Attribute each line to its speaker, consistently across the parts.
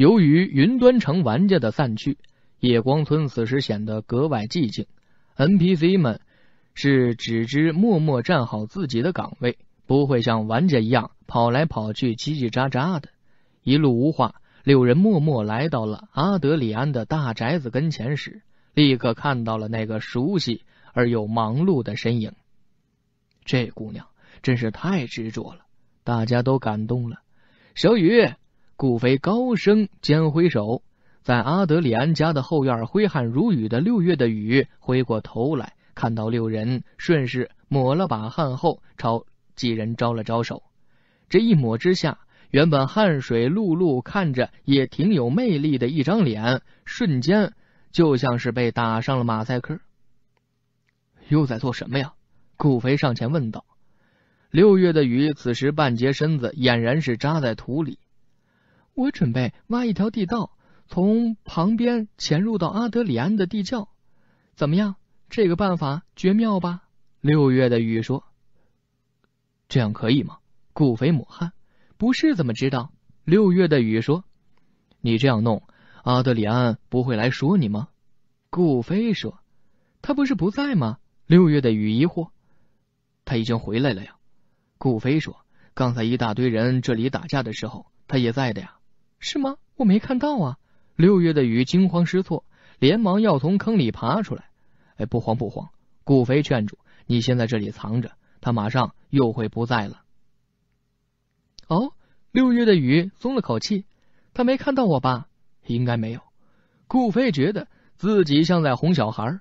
Speaker 1: 由于云端城玩家的散去，夜光村此时显得格外寂静。NPC 们是只知默默站好自己的岗位，不会像玩家一样跑来跑去、叽叽喳喳的。一路无话，六人默默来到了阿德里安的大宅子跟前时，立刻看到了那个熟悉而又忙碌的身影。这姑娘真是太执着了，大家都感动了。小雨。顾飞高声兼挥手，在阿德里安家的后院挥汗如雨的六月的雨回过头来看到六人，顺势抹了把汗后朝几人招了招手。这一抹之下，原本汗水漉漉、看着也挺有魅力的一张脸，瞬间就像是被打上了马赛克。又在做什么呀？顾飞上前问道。六月的雨此时半截身子俨然是扎在土里。我准备挖一条地道，从旁边潜入到阿德里安的地窖，怎么样？这个办法绝妙吧？六月的雨说：“这样可以吗？”顾飞抹汗：“不是怎么知道？”六月的雨说：“你这样弄，阿德里安不会来说你吗？”顾飞说：“他不是不在吗？”六月的雨疑惑：“他已经回来了呀？”顾飞说：“刚才一大堆人这里打架的时候，他也在的呀。”是吗？我没看到啊！六月的雨惊慌失措，连忙要从坑里爬出来。哎，不慌不慌，顾飞劝住，你先在这里藏着，他马上又会不在了。哦，六月的雨松了口气，他没看到我吧？应该没有。顾飞觉得自己像在哄小孩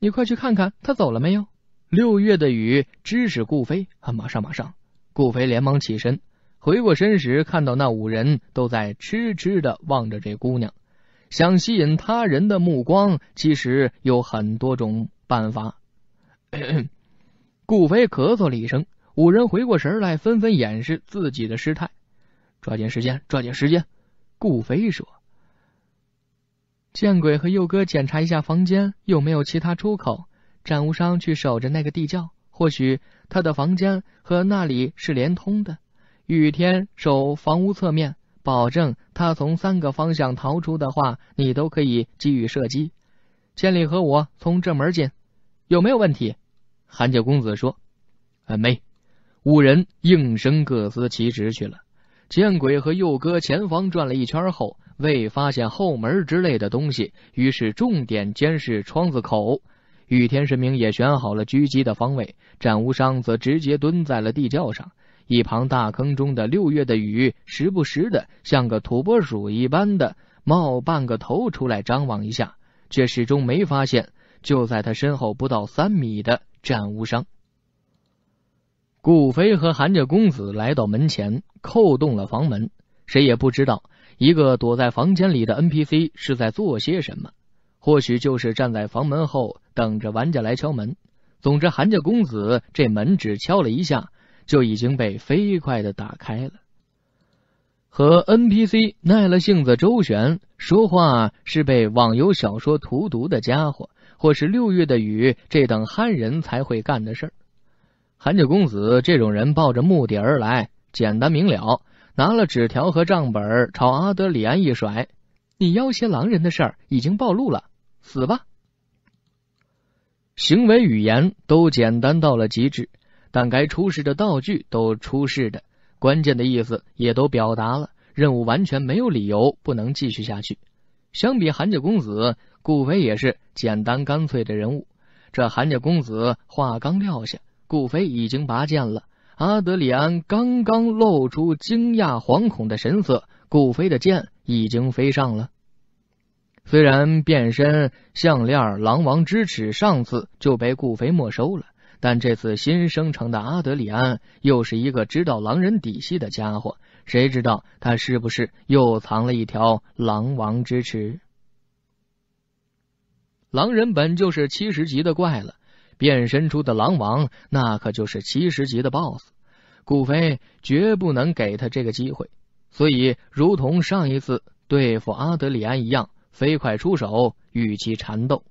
Speaker 1: 你快去看看他走了没有。六月的雨指使顾飞啊，马上马上。顾飞连忙起身。回过身时，看到那五人都在痴痴的望着这姑娘，想吸引他人的目光，其实有很多种办法。顾飞咳嗽了一声，五人回过神来，纷纷掩饰自己的失态。抓紧时间，抓紧时间！顾飞说：“见鬼和佑哥检查一下房间有没有其他出口，战无伤去守着那个地窖，或许他的房间和那里是连通的。”雨天守房屋侧面，保证他从三个方向逃出的话，你都可以给予射击。千里和我从正门进，有没有问题？韩家公子说：“啊，没。”五人应声各司其职去了。见鬼和佑哥前方转了一圈后，未发现后门之类的东西，于是重点监视窗子口。雨天神明也选好了狙击的方位，战无伤则直接蹲在了地窖上。一旁大坑中的六月的雨，时不时的像个土拨鼠一般的冒半个头出来张望一下，却始终没发现就在他身后不到三米的战无伤。顾飞和韩家公子来到门前，扣动了房门。谁也不知道一个躲在房间里的 NPC 是在做些什么，或许就是站在房门后等着玩家来敲门。总之，韩家公子这门只敲了一下。就已经被飞快的打开了。和 NPC 耐了性子周旋，说话是被网游小说荼毒的家伙，或是六月的雨这等憨人才会干的事儿。韩九公子这种人抱着目的而来，简单明了，拿了纸条和账本朝阿德里安一甩：“你要挟狼人的事儿已经暴露了，死吧！”行为语言都简单到了极致。但该出示的道具都出示的，关键的意思也都表达了，任务完全没有理由不能继续下去。相比韩家公子，顾飞也是简单干脆的人物。这韩家公子话刚撂下，顾飞已经拔剑了。阿德里安刚刚露出惊讶惶恐的神色，顾飞的剑已经飞上了。虽然变身项链、狼王之齿上次就被顾飞没收了。但这次新生成的阿德里安又是一个知道狼人底细的家伙，谁知道他是不是又藏了一条狼王之耻？狼人本就是七十级的怪了，变身出的狼王那可就是七十级的 BOSS，顾飞绝不能给他这个机会，所以如同上一次对付阿德里安一样，飞快出手与其缠斗。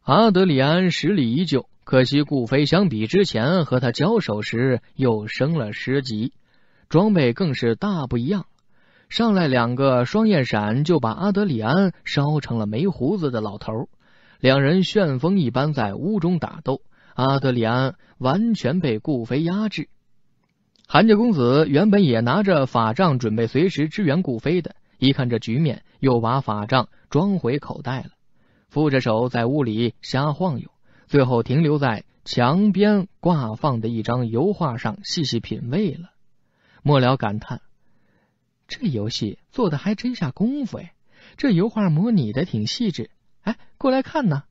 Speaker 1: 阿德里安实力依旧。可惜，顾飞相比之前和他交手时又升了十级，装备更是大不一样。上来两个双焰闪，就把阿德里安烧成了没胡子的老头。两人旋风一般在屋中打斗，阿德里安完全被顾飞压制。韩家公子原本也拿着法杖准备随时支援顾飞的，一看这局面，又把法杖装回口袋了，扶着手在屋里瞎晃悠。最后停留在墙边挂放的一张油画上细细品味了，末了感叹：“这游戏做的还真下功夫哎，这油画模拟的挺细致。”哎，过来看呢！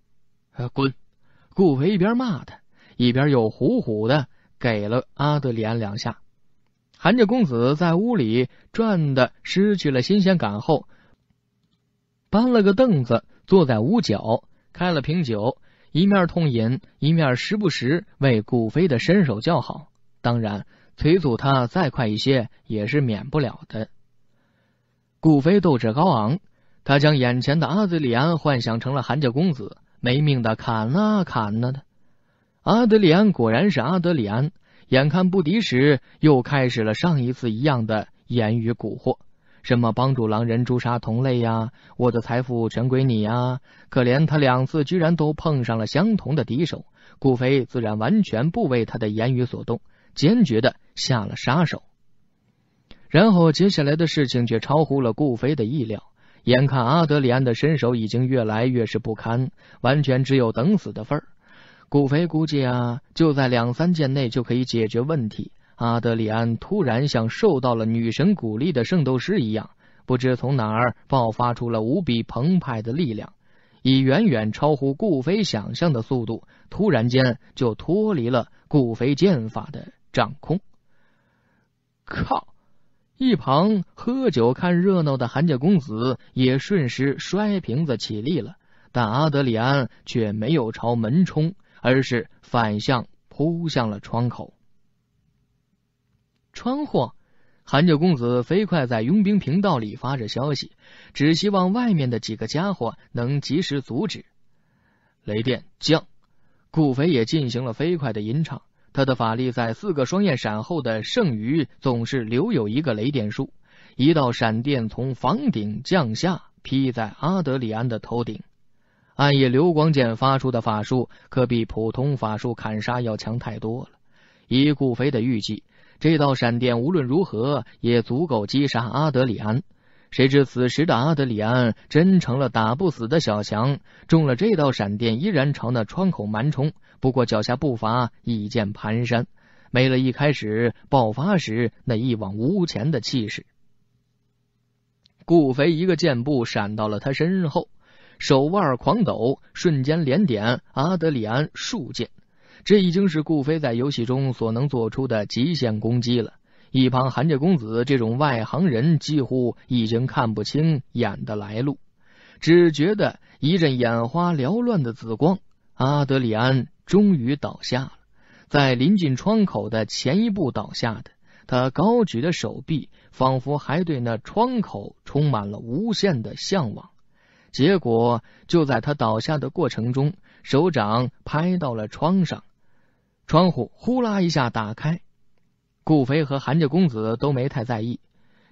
Speaker 1: 呃，滚！顾维一边骂他，一边又虎虎的给了阿德里安两下。韩家公子在屋里转的失去了新鲜感后，搬了个凳子坐在屋角，开了瓶酒。一面痛饮，一面时不时为顾飞的身手叫好。当然，催促他再快一些也是免不了的。顾飞斗志高昂，他将眼前的阿德里安幻想成了韩家公子，没命的砍啊砍啊的。阿德里安果然是阿德里安，眼看不敌时，又开始了上一次一样的言语蛊惑。什么帮助狼人诛杀同类呀？我的财富全归你呀！可怜他两次居然都碰上了相同的敌手，顾飞自然完全不为他的言语所动，坚决的下了杀手。然后接下来的事情却超乎了顾飞的意料，眼看阿德里安的身手已经越来越是不堪，完全只有等死的份儿。顾飞估计啊，就在两三件内就可以解决问题。阿德里安突然像受到了女神鼓励的圣斗士一样，不知从哪儿爆发出了无比澎湃的力量，以远远超乎顾飞想象的速度，突然间就脱离了顾飞剑法的掌控。靠！一旁喝酒看热闹的韩家公子也瞬时摔瓶子起立了，但阿德里安却没有朝门冲，而是反向扑向了窗口。窗户，韩九公子飞快在佣兵频道里发着消息，只希望外面的几个家伙能及时阻止。雷电降，顾飞也进行了飞快的吟唱。他的法力在四个双焰闪后的剩余总是留有一个雷电术。一道闪电从房顶降下，劈在阿德里安的头顶。暗夜流光剑发出的法术可比普通法术砍杀要强太多了。以顾飞的预计。这道闪电无论如何也足够击杀阿德里安。谁知此时的阿德里安真成了打不死的小强，中了这道闪电依然朝那窗口蛮冲。不过脚下步伐已见蹒跚，没了一开始爆发时那一往无前的气势。顾飞一个箭步闪到了他身后，手腕狂抖，瞬间连点阿德里安数箭。这已经是顾飞在游戏中所能做出的极限攻击了。一旁韩家公子这种外行人几乎已经看不清眼的来路，只觉得一阵眼花缭乱的紫光。阿德里安终于倒下了，在临近窗口的前一步倒下的他，高举的手臂仿佛还对那窗口充满了无限的向往。结果就在他倒下的过程中，手掌拍到了窗上。窗户呼啦一下打开，顾飞和韩家公子都没太在意，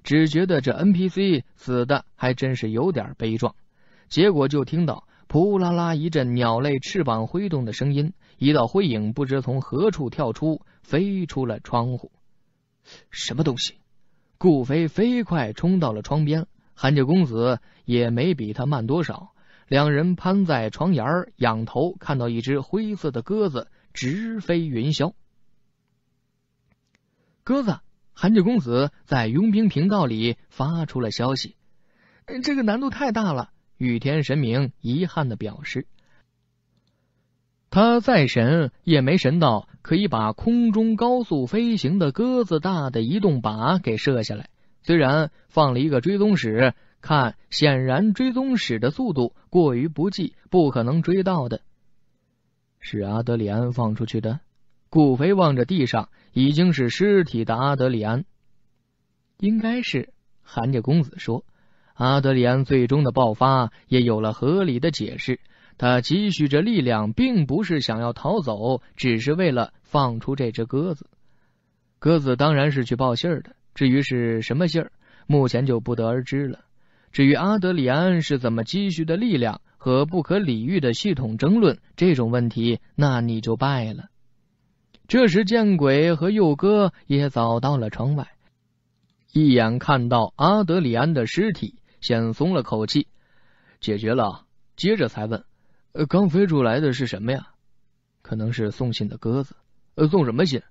Speaker 1: 只觉得这 NPC 死的还真是有点悲壮。结果就听到扑啦啦一阵鸟类翅膀挥动的声音，一道灰影不知从何处跳出，飞出了窗户。什么东西？顾飞飞快冲到了窗边，韩家公子也没比他慢多少，两人攀在床沿仰头看到一只灰色的鸽子。直飞云霄。鸽子，韩剧公子在佣兵频道里发出了消息。这个难度太大了，御天神明遗憾的表示，他再神也没神到可以把空中高速飞行的鸽子大的移动靶给射下来。虽然放了一个追踪使，看显然追踪使的速度过于不济，不可能追到的。是阿德里安放出去的。顾飞望着地上已经是尸体的阿德里安，应该是韩家公子说，阿德里安最终的爆发也有了合理的解释。他积蓄着力量，并不是想要逃走，只是为了放出这只鸽子。鸽子当然是去报信儿的，至于是什么信儿，目前就不得而知了。至于阿德里安是怎么积蓄的力量。和不可理喻的系统争论这种问题，那你就败了。这时，见鬼和佑哥也早到了窗外，一眼看到阿德里安的尸体，先松了口气，解决了。接着才问：“刚飞出来的是什么呀？”“可能是送信的鸽子。”“送什么信？”“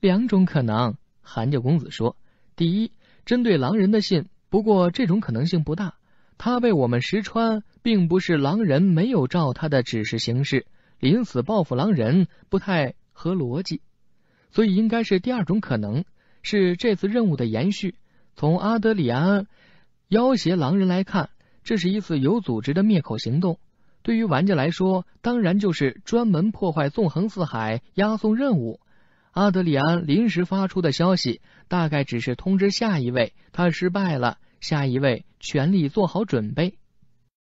Speaker 1: 两种可能。”韩家公子说：“第一，针对狼人的信，不过这种可能性不大。”他被我们识穿，并不是狼人没有照他的指示行事，临死报复狼人不太合逻辑，所以应该是第二种可能，是这次任务的延续。从阿德里安要挟狼人来看，这是一次有组织的灭口行动。对于玩家来说，当然就是专门破坏纵横四海押送任务。阿德里安临时发出的消息，大概只是通知下一位他失败了。下一位，全力做好准备。